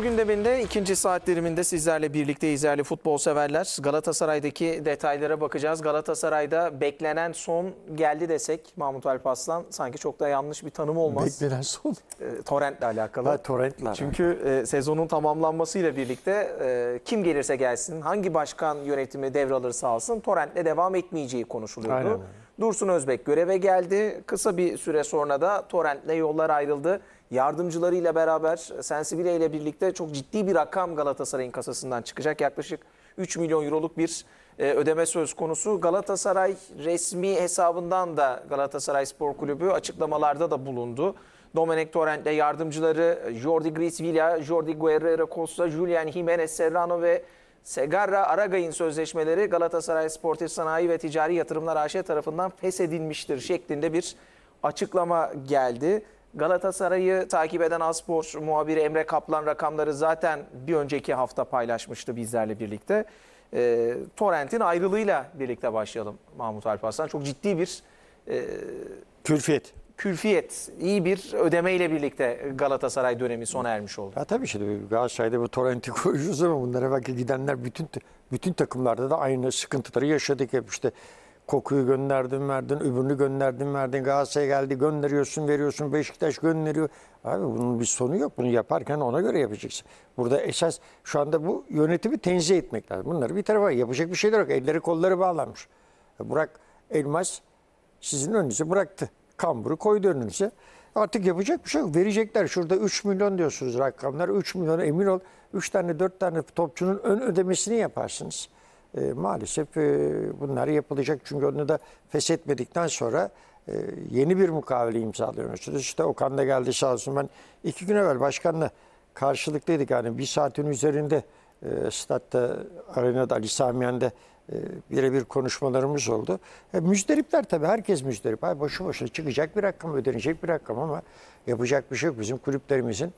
Gündeminde ikinci saat sizlerle birlikte izlerli futbol severler. Galatasaray'daki detaylara bakacağız. Galatasaray'da beklenen son geldi desek Mahmut Alp Aslan sanki çok da yanlış bir tanım olmaz. Beklenen son. E, torrent'le alakalı. Ha, torrent'le Çünkü e, sezonun tamamlanmasıyla birlikte e, kim gelirse gelsin, hangi başkan yönetimi devralırsa alsın torrent'le devam etmeyeceği konuşuluyordu. Aynen. Dursun Özbek göreve geldi. Kısa bir süre sonra da Torrent'le yollar ayrıldı. Yardımcılarıyla beraber Sensibile ile birlikte çok ciddi bir rakam Galatasaray'ın kasasından çıkacak. Yaklaşık 3 milyon euroluk bir e, ödeme söz konusu. Galatasaray resmi hesabından da Galatasaray Spor Kulübü açıklamalarda da bulundu. Dominic Torrent'le yardımcıları Jordi Grisvilla, Jordi Guerrero Costa, Julian Jimenez Serrano ve Segarra Aragay'ın sözleşmeleri Galatasaray Sportif Sanayi ve Ticari Yatırımlar AŞ tarafından feshedilmiştir şeklinde bir açıklama geldi. Galatasaray'ı takip eden Aspor muhabiri Emre Kaplan rakamları zaten bir önceki hafta paylaşmıştı bizlerle birlikte. E, Torrent'in ayrılığıyla birlikte başlayalım Mahmut Alparslan. Çok ciddi bir... E, Külfiyet külfiyet, iyi bir ödeme ile birlikte Galatasaray dönemi sona ermiş oldu. Ha tabii şimdi Galatasaray'da bu torrenti koyuyoruz ama bunlara belki gidenler bütün bütün takımlarda da aynı sıkıntıları yaşadık hep işte. Kokuyu gönderdin verdin, öbürünü gönderdin verdin, Galatasaray geldi gönderiyorsun veriyorsun, Beşiktaş gönderiyor. Abi bunun bir sonu yok. Bunu yaparken ona göre yapacaksın. Burada esas şu anda bu yönetimi tenzih etmek lazım. Bunları bir tarafa yapacak bir şeyler yok. Elleri kolları bağlanmış. Burak Elmas sizin önünüze bıraktı kamburu koydu önünüze. Artık yapacak bir şey yok. Verecekler. Şurada 3 milyon diyorsunuz rakamlar. 3 milyon emin ol. 3 tane 4 tane topçunun ön ödemesini yaparsınız. E, maalesef e, bunlar yapılacak. Çünkü onu da feshetmedikten sonra e, yeni bir mukavele imzalıyorsunuz. İşte Okan da geldi sağ olsun. Ben iki gün evvel başkanla karşılıklıydık. Yani bir saatin üzerinde e, statta, arenada, Ali Samiyen'de ee, birebir konuşmalarımız oldu. E, müzdaripler tabii herkes müzdarip. Ay boşu boşuna çıkacak bir rakam, ödenecek bir rakam ama yapacak bir şey yok. Bizim kulüplerimizin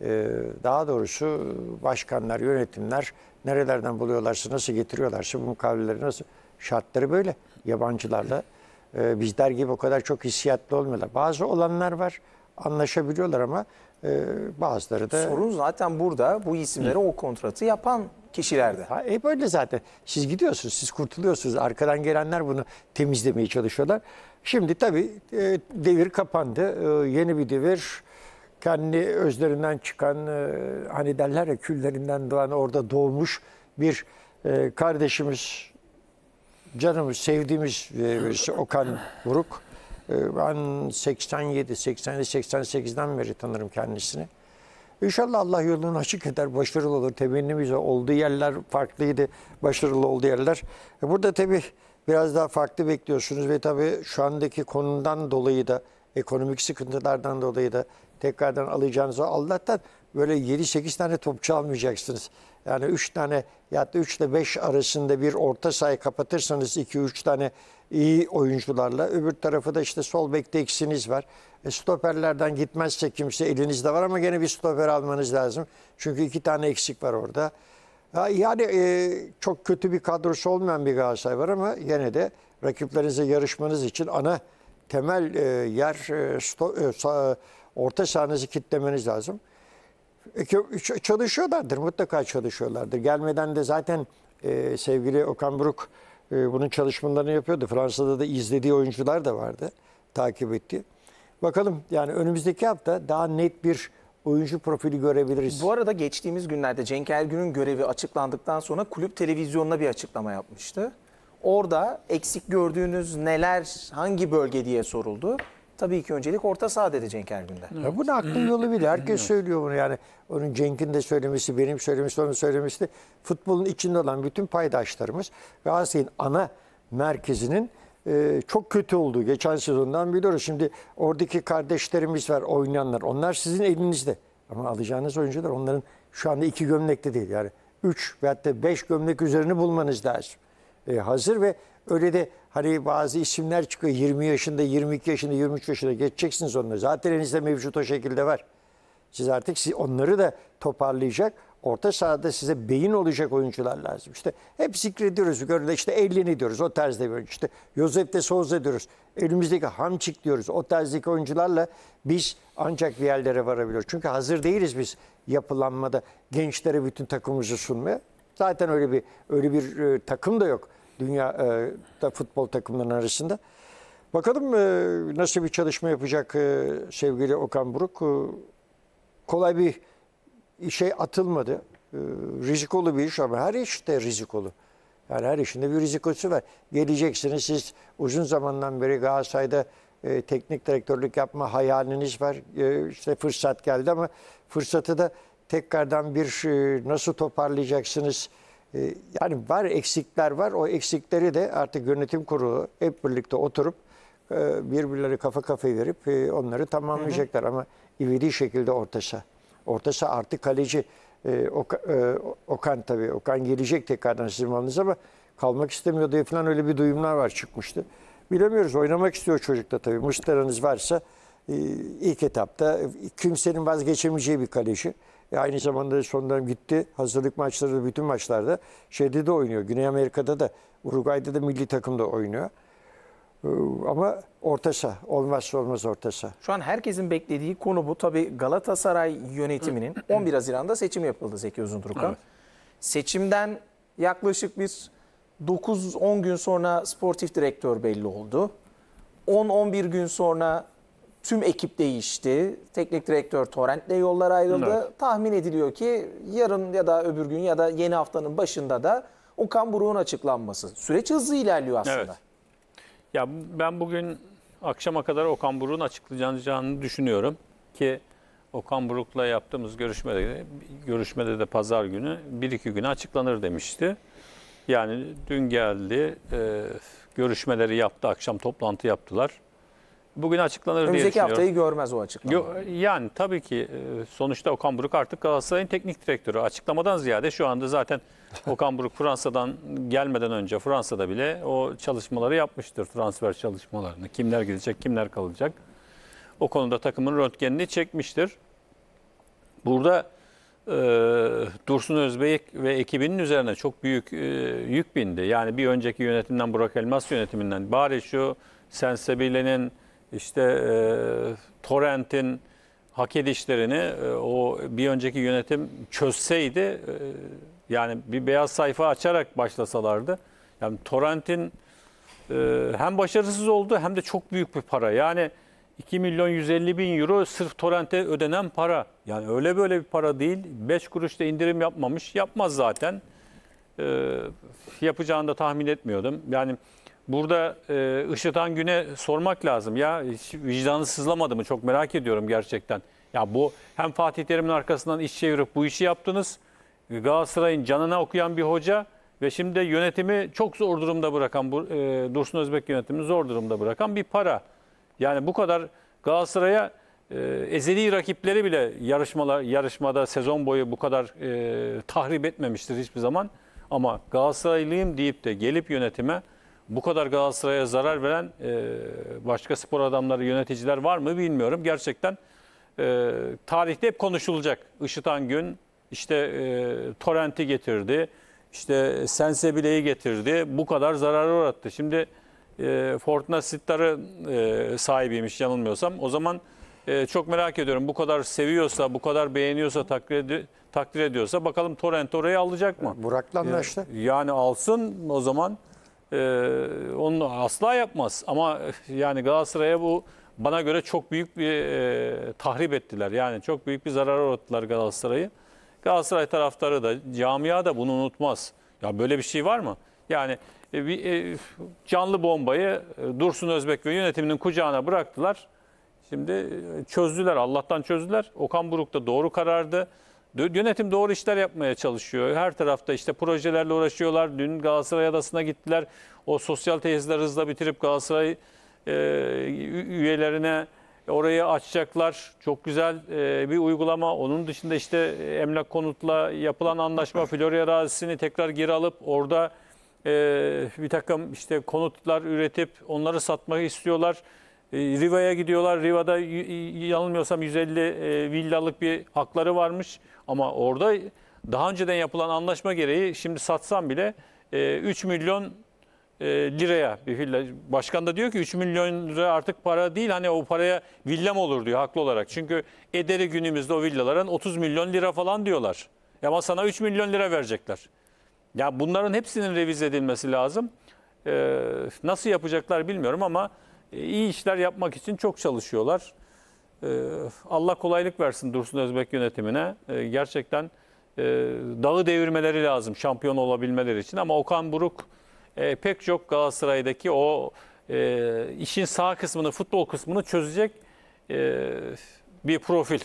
e, daha doğrusu başkanlar, yönetimler nerelerden buluyorlarsa, nasıl getiriyorlarsa bu mukaveleleri nasıl şartları böyle yabancılarla. E, bizler gibi o kadar çok hissiyatlı olmuyorlar. Bazı olanlar var anlaşabiliyorlar ama e, bazıları da... Sorun zaten burada bu isimlere Hı. o kontratı yapan kişilerde. Ha, hep öyle zaten. Siz gidiyorsunuz, siz kurtuluyorsunuz. Arkadan gelenler bunu temizlemeye çalışıyorlar. Şimdi tabii e, devir kapandı. E, yeni bir devir kendi özlerinden çıkan e, hani derler ya küllerinden doğan orada doğmuş bir e, kardeşimiz canımız sevdiğimiz e, birisi Okan Buruk. E, ben 87, 87, 88'den beri tanırım kendisini. İnşallah Allah yolunu açık eder, başarılı olur. Temennimiz olduğu yerler farklıydı, başarılı olduğu yerler. E, burada tabii biraz daha farklı bekliyorsunuz ve tabii şu andaki konumdan dolayı da, ekonomik sıkıntılardan dolayı da tekrardan alacağınızı Allah'tan böyle 7-8 tane top çalmayacaksınız. Yani 3 tane ya da 3 ile 5 arasında bir orta sayı kapatırsanız 2-3 tane iyi oyuncularla. Öbür tarafı da işte sol bekte eksiniz var. E, stoperlerden gitmezse kimse elinizde var ama gene bir stoper almanız lazım. Çünkü iki tane eksik var orada. yani e, çok kötü bir kadrosu olmayan bir Galatasaray var ama gene de rakiplerinize yarışmanız için ana temel e, yer e, sto, e, orta sahanızı kitlemeniz lazım. E, çalışıyorlardır, mutlaka çalışıyorlardır. Gelmeden de zaten e, sevgili Okan Buruk e, bunun çalışmalarını yapıyordu. Fransa'da da izlediği oyuncular da vardı, takip etti. Bakalım yani önümüzdeki hafta daha net bir oyuncu profili görebiliriz. Bu arada geçtiğimiz günlerde Cenk Ergün'ün görevi açıklandıktan sonra kulüp televizyonuna bir açıklama yapmıştı. Orada eksik gördüğünüz neler, hangi bölge diye soruldu. Tabii ki öncelik orta saha dedi Cenk Ergün'de. Ya bunu aklın yolu bile. Herkes söylüyor bunu yani. Onun Cenk'in de söylemesi, benim söylemesi, onun söylemesi futbolun içinde olan bütün paydaşlarımız Galatasaray'ın ana merkezinin e, çok kötü olduğu geçen sezondan biliyoruz. Şimdi oradaki kardeşlerimiz var oynayanlar. Onlar sizin elinizde. Ama alacağınız oyuncular onların şu anda iki gömlekte değil. Yani üç ve hatta beş gömlek üzerine bulmanız lazım. E, hazır ve öyle de Hani bazı isimler çıkıyor 20 yaşında, 22 yaşında, 23 yaşında geçeceksiniz onları. Zaten elinizde mevcut o şekilde var. Siz artık onları da toparlayacak. Orta sahada size beyin olacak oyuncular lazım. İşte hep zikrediyoruz. Görülen işte 50'ni diyoruz. O tarzda bir oyuncu. İşte Josep de Souza diyoruz. Elimizdeki Hamçik diyoruz. O tarzdaki oyuncularla biz ancak bir yerlere varabiliyoruz. Çünkü hazır değiliz biz yapılanmada gençlere bütün takımımızı sunmaya. Zaten öyle bir öyle bir e, takım da yok dünya e, da futbol takımlarının arasında. Bakalım e, nasıl bir çalışma yapacak e, sevgili Okan Buruk. E, kolay bir şey atılmadı. E, rizikolu bir iş ama her işte rizikolu. Yani her işinde bir rizikosu var. Geleceksiniz siz uzun zamandan beri Galatasaray'da e, teknik direktörlük yapma hayaliniz var. E, işte fırsat geldi ama fırsatı da tekrardan bir e, nasıl toparlayacaksınız? Ee, yani var eksikler var. O eksikleri de artık yönetim kurulu hep birlikte oturup e, birbirleri kafa kafaya verip e, onları tamamlayacaklar. Hı hı. Ama ivedi şekilde ortaşa. Ortaşa artık kaleci e, Okan, Okan tabii. Okan gelecek tekrardan sizin malınız ama kalmak istemiyor diye falan öyle bir duyumlar var çıkmıştı. Bilemiyoruz. Oynamak istiyor çocukta da tabii. Muşteranız varsa ilk etapta kimsenin vazgeçemeyeceği bir kaleci. E aynı zamanda son dönem gitti. Hazırlık maçları da bütün maçlarda şeyde de oynuyor. Güney Amerika'da da Uruguay'da da milli takımda oynuyor. E, ama orta saha olmazsa olmaz orta Şu an herkesin beklediği konu bu. Tabii Galatasaray yönetiminin 11 Haziran'da seçim yapıldı Zeki Özündürk'a. Evet. Seçimden yaklaşık bir 9-10 gün sonra sportif direktör belli oldu. 10-11 gün sonra Tüm ekip değişti. Teknik direktör Torrent'le yollar ayrıldı. Evet. Tahmin ediliyor ki yarın ya da öbür gün ya da yeni haftanın başında da Okan Buruk'un açıklanması. Süreç hızlı ilerliyor aslında. Evet. Ya ben bugün akşama kadar Okan Buruk'un açıklayacağını düşünüyorum ki Okan Buruk'la yaptığımız görüşmede görüşmede de pazar günü bir iki güne açıklanır demişti. Yani dün geldi, e, görüşmeleri yaptı, akşam toplantı yaptılar bugün açıklanır Önümüzdeki diye düşünüyorum. haftayı görmez o açıklama. Yo, yani tabii ki e, sonuçta Okan Buruk artık Galatasaray'ın teknik direktörü. Açıklamadan ziyade şu anda zaten Okan Buruk Fransa'dan gelmeden önce Fransa'da bile o çalışmaları yapmıştır. Transfer çalışmalarını. Kimler gidecek, kimler kalacak. O konuda takımın röntgenini çekmiştir. Burada e, Dursun Özbeyik ve ekibinin üzerine çok büyük e, yük bindi. Yani bir önceki yönetimden Burak Elmas yönetiminden bari şu Sensebile'nin işte e, Torrent'in hak edişlerini e, o bir önceki yönetim çözseydi e, yani bir beyaz sayfa açarak başlasalardı. Yani Torrent'in e, hem başarısız oldu hem de çok büyük bir para. Yani 2 milyon 150 bin euro sırf Torrent'e ödenen para. Yani öyle böyle bir para değil. 5 kuruşta indirim yapmamış. Yapmaz zaten. E, yapacağını da tahmin etmiyordum. Yani Burada e, Işıtan Güne sormak lazım. Ya vicdanı sızlamadı mı? Çok merak ediyorum gerçekten. Ya bu hem Fatih Terim'in arkasından iş çevirip bu işi yaptınız. Galatasaray'ın canına okuyan bir hoca ve şimdi de yönetimi çok zor durumda bırakan, bu, e, Dursun Özbek yönetimi zor durumda bırakan bir para. Yani bu kadar Galatasaray'a e, ezeli rakipleri bile yarışmalar, yarışmada sezon boyu bu kadar e, tahrip etmemiştir hiçbir zaman. Ama Galatasaraylıyım deyip de gelip yönetime bu kadar Galatasaray'a zarar veren e, başka spor adamları, yöneticiler var mı bilmiyorum. Gerçekten e, tarihte hep konuşulacak. Işıtan Gün işte e, Torrent'i getirdi, işte Sensebile'yi getirdi, bu kadar zararı uğrattı. Şimdi e, Fortuna Sittar'ı e, sahibiymiş yanılmıyorsam. O zaman e, çok merak ediyorum bu kadar seviyorsa, bu kadar beğeniyorsa, takdir, ed takdir ediyorsa bakalım Torrent orayı alacak mı? Burak'la anlaştı. E, yani alsın o zaman... Ee, onu asla yapmaz. Ama e, yani Galatasaray'a bu bana göre çok büyük bir e, tahrip ettiler. Yani çok büyük bir zarar uğrattılar Galatasaray'ı. Galatasaray taraftarı da, camia da bunu unutmaz. Ya böyle bir şey var mı? Yani e, bir, e, canlı bombayı e, Dursun Özbek ve yönetiminin kucağına bıraktılar. Şimdi e, çözdüler, Allah'tan çözdüler. Okan Buruk da doğru karardı. Yönetim doğru işler yapmaya çalışıyor. Her tarafta işte projelerle uğraşıyorlar. Dün Galatasaray Adası'na gittiler. O sosyal tesisler hızla bitirip Galatasaray e, üyelerine orayı açacaklar. Çok güzel e, bir uygulama. Onun dışında işte e, emlak konutla yapılan anlaşma Florya arazisini tekrar geri alıp orada e, bir takım işte konutlar üretip onları satmak istiyorlar. E, Riva'ya gidiyorlar. Riva'da yanılmıyorsam 150 e, villalık bir hakları varmış. Ama orada daha önceden yapılan anlaşma gereği şimdi satsam bile 3 e, milyon liraya bir villa. Başkan da diyor ki 3 milyon lira artık para değil hani o paraya villam olur diyor haklı olarak. Çünkü ederi günümüzde o villaların 30 milyon lira falan diyorlar. Ama sana 3 milyon lira verecekler. Ya bunların hepsinin revize edilmesi lazım. Ee, nasıl yapacaklar bilmiyorum ama e, iyi işler yapmak için çok çalışıyorlar. E, Allah kolaylık versin Dursun Özbek yönetimine. E, gerçekten dağı devirmeleri lazım şampiyon olabilmeleri için. Ama Okan Buruk pek çok Galatasaray'daki o işin sağ kısmını, futbol kısmını çözecek bir profil.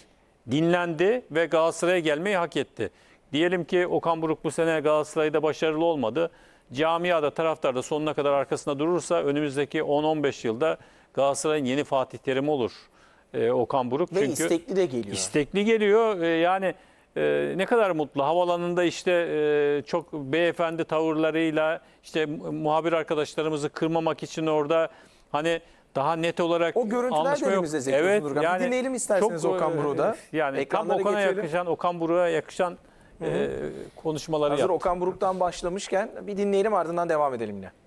Dinlendi ve Galatasaray'a gelmeyi hak etti. Diyelim ki Okan Buruk bu sene Galatasaray'da başarılı olmadı camiada taraftar da sonuna kadar arkasında durursa önümüzdeki 10-15 yılda Galatasaray'ın yeni Fatih Terim olur e, Okan Buruk. Ve Çünkü istekli de geliyor. İstekli geliyor. E, yani e, ne kadar mutlu. Havalanında işte e, çok beyefendi tavırlarıyla işte muhabir arkadaşlarımızı kırmamak için orada hani daha net olarak O görüntüler de anlaşma yok. Zeki evet, Durgan. dinleyelim isterseniz e, Okan Buruk'u da. Yani tam Okan'a yakışan, Okan Buruk'a yakışan hı E, konuşmaları Hazır yaptı. Okan Buruk'tan başlamışken bir dinleyelim ardından devam edelim yine.